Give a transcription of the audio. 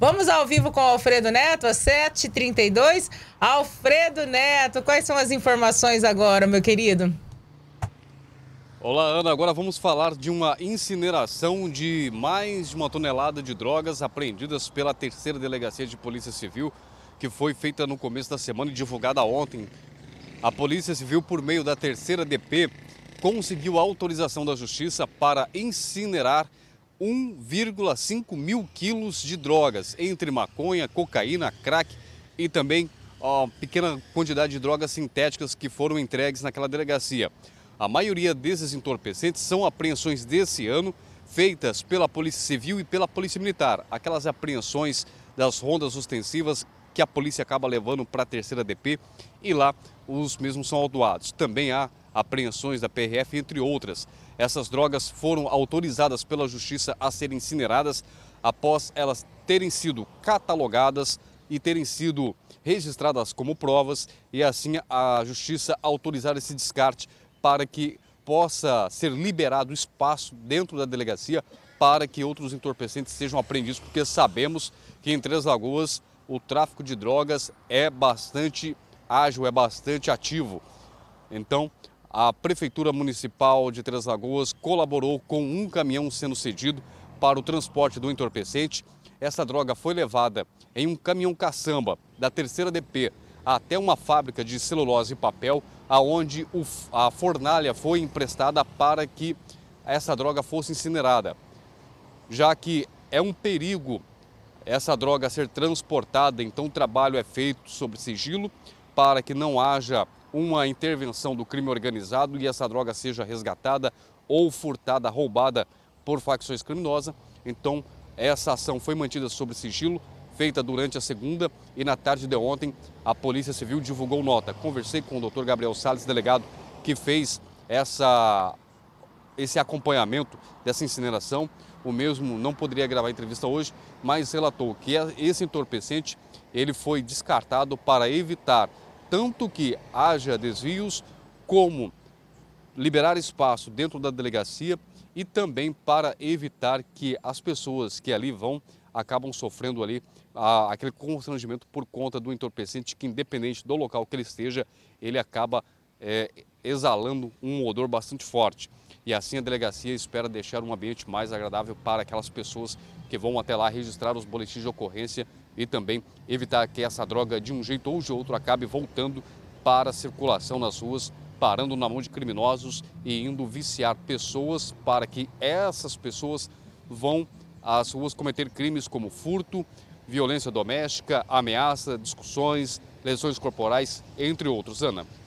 Vamos ao vivo com o Alfredo Neto, às 7h32. Alfredo Neto, quais são as informações agora, meu querido? Olá, Ana. Agora vamos falar de uma incineração de mais de uma tonelada de drogas apreendidas pela terceira delegacia de Polícia Civil, que foi feita no começo da semana e divulgada ontem. A Polícia Civil, por meio da terceira DP, conseguiu autorização da Justiça para incinerar 1,5 mil quilos de drogas, entre maconha, cocaína, crack e também a pequena quantidade de drogas sintéticas que foram entregues naquela delegacia. A maioria desses entorpecentes são apreensões desse ano feitas pela Polícia Civil e pela Polícia Militar, aquelas apreensões das rondas ostensivas que a polícia acaba levando para a terceira DP e lá os mesmos são autuados. Também há apreensões da PRF, entre outras. Essas drogas foram autorizadas pela justiça a serem incineradas após elas terem sido catalogadas e terem sido registradas como provas e assim a justiça autorizar esse descarte para que possa ser liberado espaço dentro da delegacia para que outros entorpecentes sejam apreendidos, porque sabemos que em Três Lagoas o tráfico de drogas é bastante ágil, é bastante ativo. Então, a Prefeitura Municipal de Três Lagoas colaborou com um caminhão sendo cedido para o transporte do entorpecente. Essa droga foi levada em um caminhão caçamba da terceira DP até uma fábrica de celulose e papel, aonde a fornalha foi emprestada para que essa droga fosse incinerada, já que é um perigo essa droga ser transportada, então o trabalho é feito sob sigilo para que não haja uma intervenção do crime organizado e essa droga seja resgatada ou furtada, roubada por facções criminosas. Então, essa ação foi mantida sob sigilo feita durante a segunda e na tarde de ontem, a Polícia Civil divulgou nota. Conversei com o doutor Gabriel Sales, delegado, que fez essa, esse acompanhamento dessa incineração. O mesmo não poderia gravar a entrevista hoje, mas relatou que é, esse entorpecente ele foi descartado para evitar tanto que haja desvios como liberar espaço dentro da delegacia e também para evitar que as pessoas que ali vão acabam sofrendo ali a, aquele constrangimento por conta do entorpecente, que independente do local que ele esteja, ele acaba é, exalando um odor bastante forte. E assim a delegacia espera deixar um ambiente mais agradável para aquelas pessoas que vão até lá registrar os boletins de ocorrência e também evitar que essa droga, de um jeito ou de outro, acabe voltando para a circulação nas ruas, parando na mão de criminosos e indo viciar pessoas para que essas pessoas vão as ruas cometer crimes como furto, violência doméstica, ameaça, discussões, lesões corporais, entre outros. Ana.